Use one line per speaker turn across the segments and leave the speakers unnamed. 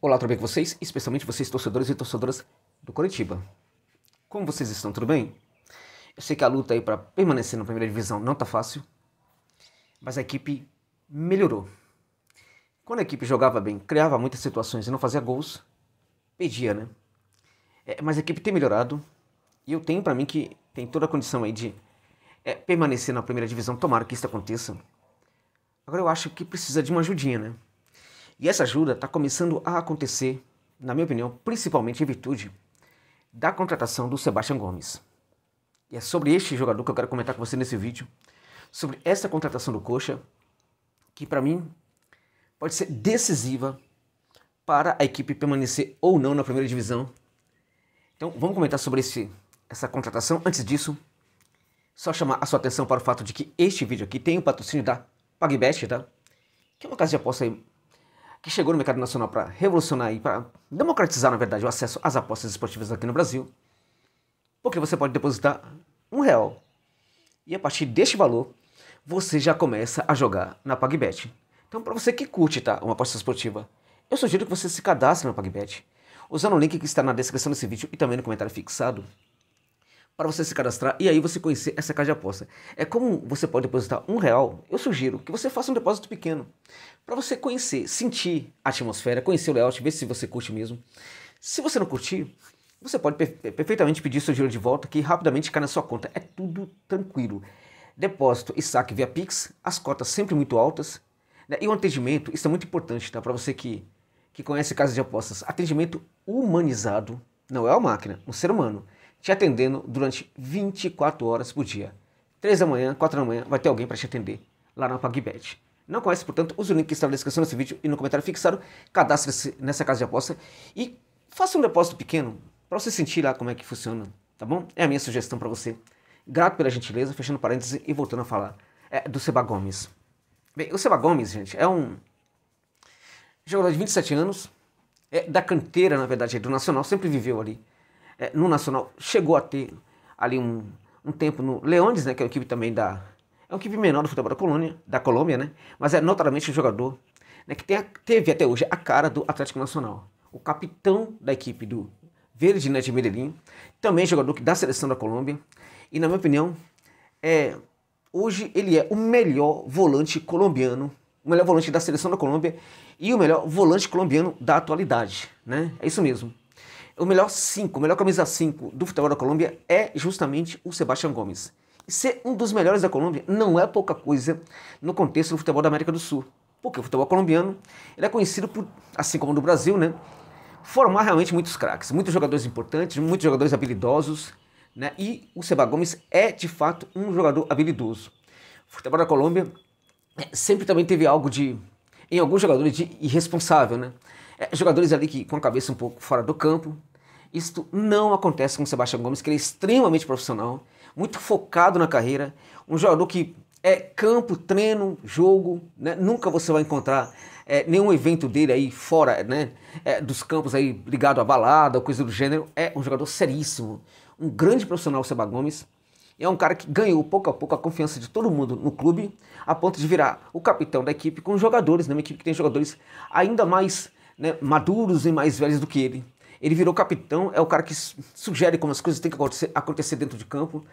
Olá, tudo bem com vocês? Especialmente vocês, torcedores e torcedoras do Curitiba. Como vocês estão? Tudo bem? Eu sei que a luta aí para permanecer na primeira divisão não tá fácil, mas a equipe melhorou. Quando a equipe jogava bem, criava muitas situações e não fazia gols, pedia, né? É, mas a equipe tem melhorado e eu tenho para mim que tem toda a condição aí de é, permanecer na primeira divisão. Tomara que isso aconteça. Agora eu acho que precisa de uma ajudinha, né? E essa ajuda está começando a acontecer, na minha opinião, principalmente em virtude da contratação do Sebastian Gomes. E é sobre este jogador que eu quero comentar com você nesse vídeo, sobre essa contratação do Coxa, que para mim pode ser decisiva para a equipe permanecer ou não na primeira divisão. Então vamos comentar sobre esse, essa contratação. Antes disso, só chamar a sua atenção para o fato de que este vídeo aqui tem o um patrocínio da PagBest, tá? Que é uma casa de aposta aí que chegou no mercado nacional para revolucionar e para democratizar, na verdade, o acesso às apostas esportivas aqui no Brasil, porque você pode depositar um real. E a partir deste valor, você já começa a jogar na PagBet. Então, para você que curte tá, uma aposta esportiva, eu sugiro que você se cadastre na PagBet, usando o link que está na descrição desse vídeo e também no comentário fixado para você se cadastrar e aí você conhecer essa casa de aposta. É como você pode depositar um real, eu sugiro que você faça um depósito pequeno para você conhecer, sentir a atmosfera, conhecer o layout, ver se você curte mesmo. Se você não curtir, você pode perfeitamente pedir seu dinheiro de volta que rapidamente cai na sua conta. É tudo tranquilo. Depósito e saque via Pix, as cotas sempre muito altas. Né? E o atendimento, isso é muito importante tá? para você que, que conhece casas de apostas. Atendimento humanizado, não é uma máquina, um ser humano te atendendo durante 24 horas por dia. 3 da manhã, 4 da manhã, vai ter alguém para te atender lá na PagBet. Não conhece, portanto, use o link que está na descrição desse vídeo e no comentário fixado, cadastre-se nessa casa de aposta e faça um depósito pequeno para você sentir lá como é que funciona, tá bom? É a minha sugestão para você. Grato pela gentileza, fechando parênteses e voltando a falar é, do Seba Gomes. Bem, o Seba Gomes, gente, é um jogador de 27 anos, é da canteira, na verdade, do Nacional, sempre viveu ali é, no Nacional chegou a ter ali um, um tempo no Leones, né, que é uma equipe também da. É uma equipe menor do futebol da Colônia, da Colômbia, né? Mas é notadamente um jogador né, que tem, teve até hoje a cara do Atlético Nacional. O capitão da equipe do Verde né, de Medellín, também jogador da seleção da Colômbia. E na minha opinião, é, hoje ele é o melhor volante colombiano, o melhor volante da seleção da Colômbia e o melhor volante colombiano da atualidade, né? É isso mesmo o melhor 5, o melhor camisa 5 do futebol da Colômbia é justamente o Sebastião Gomes. ser um dos melhores da Colômbia não é pouca coisa no contexto do futebol da América do Sul. Porque o futebol colombiano ele é conhecido por, assim como no Brasil, né, formar realmente muitos craques, muitos jogadores importantes, muitos jogadores habilidosos. Né, e o Seba Gomes é, de fato, um jogador habilidoso. O futebol da Colômbia é, sempre também teve algo de, em alguns jogadores, de irresponsável. Né? É, jogadores ali que com a cabeça um pouco fora do campo, isto não acontece com o Sebastião Gomes, que ele é extremamente profissional, muito focado na carreira, um jogador que é campo, treino, jogo, né? nunca você vai encontrar é, nenhum evento dele aí fora, né? É, dos campos aí ligado à balada, coisa do gênero. É um jogador seríssimo, um grande profissional, o Seba Gomes. É um cara que ganhou pouco a pouco a confiança de todo mundo no clube, a ponto de virar o capitão da equipe com jogadores, né? uma equipe que tem jogadores ainda mais né, maduros e mais velhos do que ele. Ele virou capitão, é o cara que sugere como as coisas têm que acontecer, acontecer dentro de campo.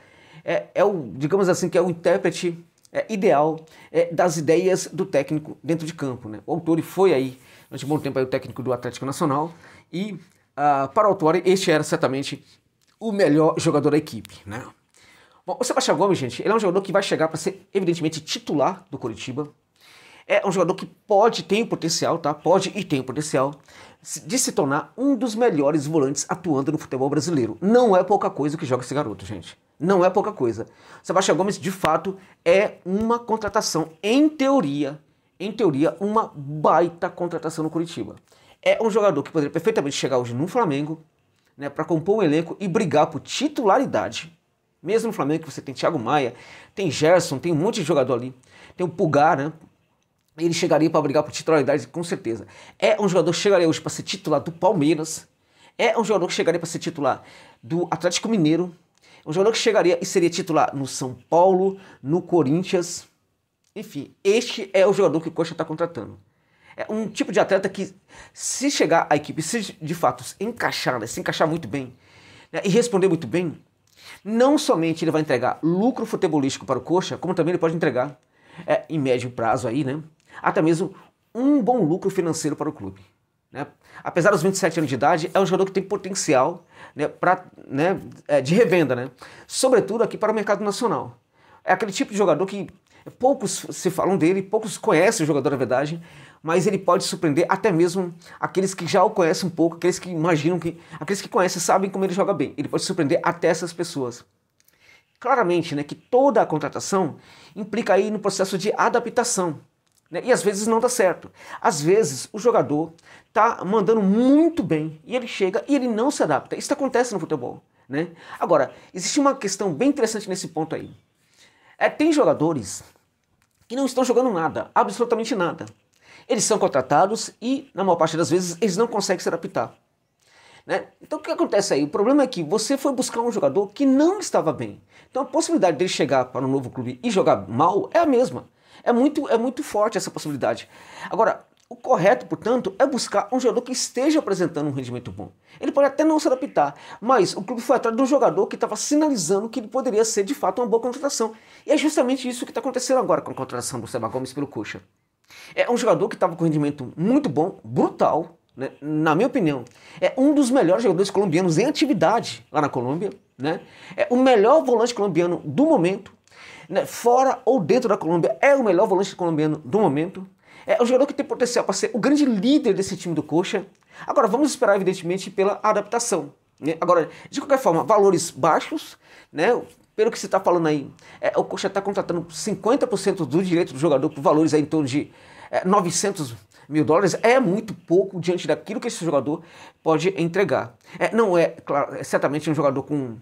É, é, o, digamos assim, que é o intérprete é, ideal é, das ideias do técnico dentro de campo. Né? O Autori foi aí, durante um bom tempo, aí, o técnico do Atlético Nacional e uh, para o Autori este era certamente o melhor jogador da equipe. Né? Bom, o Sebastião Gomes, gente, ele é um jogador que vai chegar para ser evidentemente titular do Curitiba, é um jogador que pode, tem o potencial, tá? Pode e tem o potencial de se tornar um dos melhores volantes atuando no futebol brasileiro. Não é pouca coisa que joga esse garoto, gente. Não é pouca coisa. Sebastião Gomes, de fato, é uma contratação, em teoria, em teoria, uma baita contratação no Curitiba. É um jogador que poderia perfeitamente chegar hoje no Flamengo, né, para compor o um elenco e brigar por titularidade. Mesmo no Flamengo, que você tem Thiago Maia, tem Gerson, tem um monte de jogador ali. Tem o Pulgar, né? ele chegaria para brigar por titularidade, com certeza. É um jogador que chegaria hoje para ser titular do Palmeiras. É um jogador que chegaria para ser titular do Atlético Mineiro. É um jogador que chegaria e seria titular no São Paulo, no Corinthians. Enfim, este é o jogador que o Coxa está contratando. É um tipo de atleta que, se chegar à equipe, se de fato se encaixar, né, se encaixar muito bem né, e responder muito bem, não somente ele vai entregar lucro futebolístico para o Coxa, como também ele pode entregar é, em médio prazo aí, né? até mesmo um bom lucro financeiro para o clube. Né? Apesar dos 27 anos de idade, é um jogador que tem potencial né, pra, né, é, de revenda, né? sobretudo aqui para o mercado nacional. É aquele tipo de jogador que poucos se falam dele, poucos conhecem o jogador, na verdade, mas ele pode surpreender até mesmo aqueles que já o conhecem um pouco, aqueles que imaginam que. aqueles que conhecem sabem como ele joga bem. Ele pode surpreender até essas pessoas. Claramente, né, que toda a contratação implica aí no processo de adaptação né? E às vezes não dá certo. Às vezes o jogador está mandando muito bem e ele chega e ele não se adapta. Isso acontece no futebol. Né? Agora, existe uma questão bem interessante nesse ponto aí. É, tem jogadores que não estão jogando nada, absolutamente nada. Eles são contratados e, na maior parte das vezes, eles não conseguem se adaptar. Né? Então o que acontece aí? O problema é que você foi buscar um jogador que não estava bem. Então a possibilidade dele chegar para um novo clube e jogar mal é a mesma. É muito, é muito forte essa possibilidade. Agora, o correto, portanto, é buscar um jogador que esteja apresentando um rendimento bom. Ele pode até não se adaptar, mas o clube foi atrás de um jogador que estava sinalizando que ele poderia ser de fato uma boa contratação. E é justamente isso que está acontecendo agora com a contratação do Seba Gomes pelo Coxa. É um jogador que estava com rendimento muito bom, brutal, né? na minha opinião. É um dos melhores jogadores colombianos em atividade lá na Colômbia. Né? É o melhor volante colombiano do momento. Né, fora ou dentro da Colômbia, é o melhor volante colombiano do momento. É um jogador que tem potencial para ser o grande líder desse time do Coxa. Agora, vamos esperar, evidentemente, pela adaptação. Né? Agora, de qualquer forma, valores baixos, né? Pelo que você está falando aí, é, o Coxa está contratando 50% do direito do jogador por valores aí em torno de é, 900 mil dólares é muito pouco diante daquilo que esse jogador pode entregar. É, não é, claro, é certamente um jogador com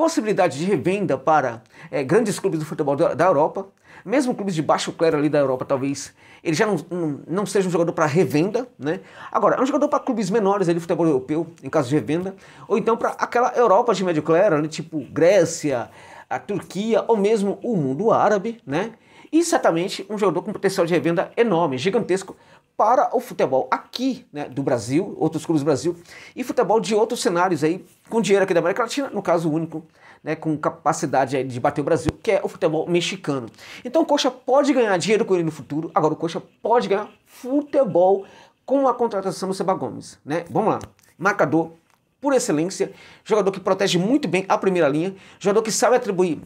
possibilidade de revenda para é, grandes clubes do futebol da, da, Europa, mesmo clubes de baixo clero ali da Europa, talvez ele já não, não, não seja um jogador para revenda, né? Agora, é um jogador para clubes menores ali do futebol europeu, em caso de revenda, ou então para aquela Europa de médio clero, né? tipo Grécia, a Turquia, ou mesmo o mundo árabe, né? E certamente um jogador com potencial de revenda enorme, gigantesco, para o futebol aqui né, do Brasil, outros clubes do Brasil, e futebol de outros cenários aí com dinheiro aqui da América Latina, no caso único, né, com capacidade de bater o Brasil, que é o futebol mexicano. Então o Coxa pode ganhar dinheiro com ele no futuro, agora o Coxa pode ganhar futebol com a contratação do Seba Gomes. Né? Vamos lá, marcador por excelência, jogador que protege muito bem a primeira linha, jogador que sabe atribuir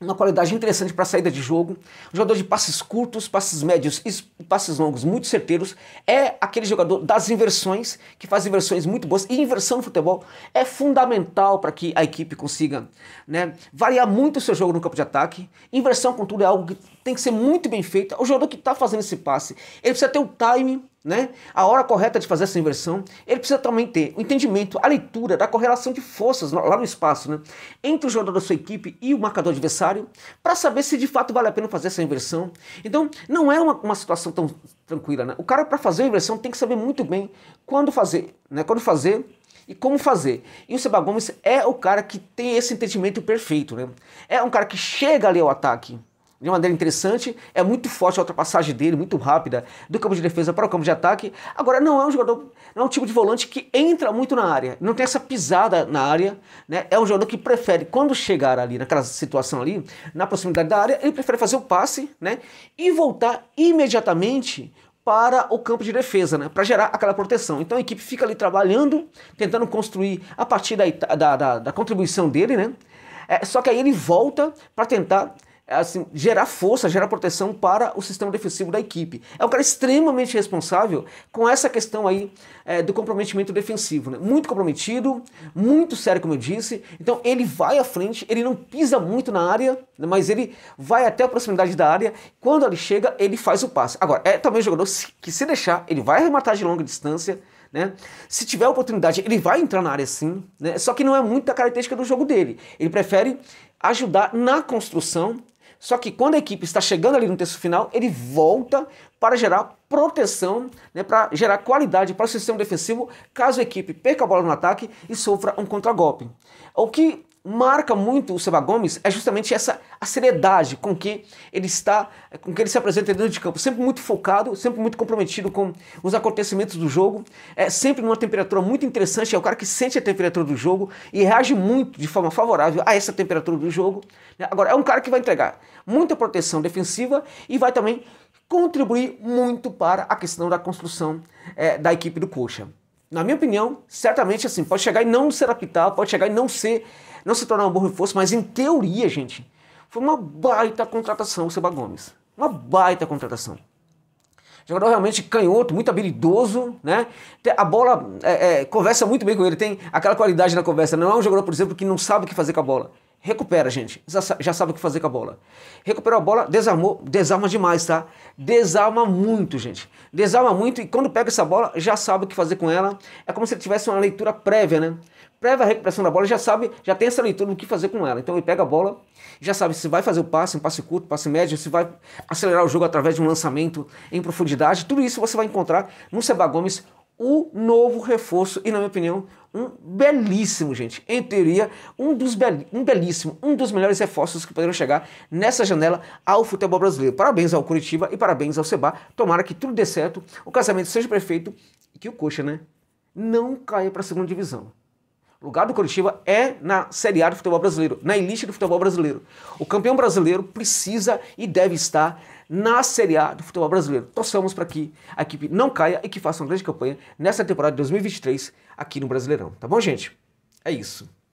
uma qualidade interessante para saída de jogo, um jogador de passes curtos, passes médios e passes longos muito certeiros, é aquele jogador das inversões, que faz inversões muito boas, e inversão no futebol é fundamental para que a equipe consiga né, variar muito o seu jogo no campo de ataque, inversão contudo é algo que tem que ser muito bem feito, é o jogador que está fazendo esse passe, ele precisa ter o time né? a hora correta de fazer essa inversão, ele precisa também ter o entendimento, a leitura da correlação de forças lá no espaço, né? entre o jogador da sua equipe e o marcador adversário, para saber se de fato vale a pena fazer essa inversão. Então, não é uma, uma situação tão tranquila. Né? O cara, para fazer a inversão, tem que saber muito bem quando fazer, né? quando fazer e como fazer. E o Seba Gomes é o cara que tem esse entendimento perfeito. Né? É um cara que chega ali ao ataque de maneira interessante, é muito forte a ultrapassagem dele, muito rápida, do campo de defesa para o campo de ataque. Agora, não é um jogador, não é um tipo de volante que entra muito na área, não tem essa pisada na área, né? É um jogador que prefere, quando chegar ali, naquela situação ali, na proximidade da área, ele prefere fazer o passe, né? E voltar imediatamente para o campo de defesa, né? Para gerar aquela proteção. Então a equipe fica ali trabalhando, tentando construir a partir da, da, da, da contribuição dele, né? É, só que aí ele volta para tentar é assim, gerar força, gerar proteção para o sistema defensivo da equipe. É um cara extremamente responsável com essa questão aí é, do comprometimento defensivo. Né? Muito comprometido, muito sério, como eu disse. Então ele vai à frente, ele não pisa muito na área, mas ele vai até a proximidade da área. Quando ele chega, ele faz o passe. Agora, é também um jogador que se deixar, ele vai arrematar de longa distância. Né? Se tiver oportunidade, ele vai entrar na área sim, né? só que não é muito a característica do jogo dele. Ele prefere ajudar na construção só que quando a equipe está chegando ali no terço final, ele volta para gerar proteção, né, para gerar qualidade para o sistema defensivo, caso a equipe perca a bola no ataque e sofra um contragolpe. O que marca muito o Seba Gomes é justamente essa a seriedade com que ele está, com que ele se apresenta dentro de campo, sempre muito focado, sempre muito comprometido com os acontecimentos do jogo, é sempre numa temperatura muito interessante, é o cara que sente a temperatura do jogo e reage muito de forma favorável a essa temperatura do jogo. Né? Agora é um cara que vai entregar muita proteção defensiva e vai também contribuir muito para a questão da construção é, da equipe do Coxa. Na minha opinião, certamente assim, pode chegar e não ser apitado, pode chegar e não ser não se tornar um bom reforço, mas em teoria, gente, foi uma baita contratação o Seba Gomes. Uma baita contratação. Jogador realmente canhoto, muito habilidoso, né? A bola é, é, conversa muito bem com ele, tem aquela qualidade na conversa. Não é um jogador, por exemplo, que não sabe o que fazer com a bola. Recupera, gente. Já sabe o que fazer com a bola. Recuperou a bola, desarmou, desarma demais, tá? Desarma muito, gente. Desarma muito e quando pega essa bola, já sabe o que fazer com ela. É como se ele tivesse uma leitura prévia, né? prévia a recuperação da bola, já sabe, já tem essa leitura do que fazer com ela. Então ele pega a bola, já sabe se vai fazer o passe, um passe curto, passe médio, se vai acelerar o jogo através de um lançamento em profundidade. Tudo isso você vai encontrar no Seba Gomes, o novo reforço e, na minha opinião, um belíssimo, gente. Em teoria, um dos bel... um belíssimo, um dos melhores reforços que poderão chegar nessa janela ao futebol brasileiro. Parabéns ao Curitiba e parabéns ao Seba. Tomara que tudo dê certo, o casamento seja perfeito e que o Coxa, né, não caia para a segunda divisão. O lugar do Curitiba é na Série A do futebol brasileiro, na elite do futebol brasileiro. O campeão brasileiro precisa e deve estar na Série A do futebol brasileiro. Torçamos para que a equipe não caia e que faça uma grande campanha nessa temporada de 2023 aqui no Brasileirão. Tá bom, gente? É isso.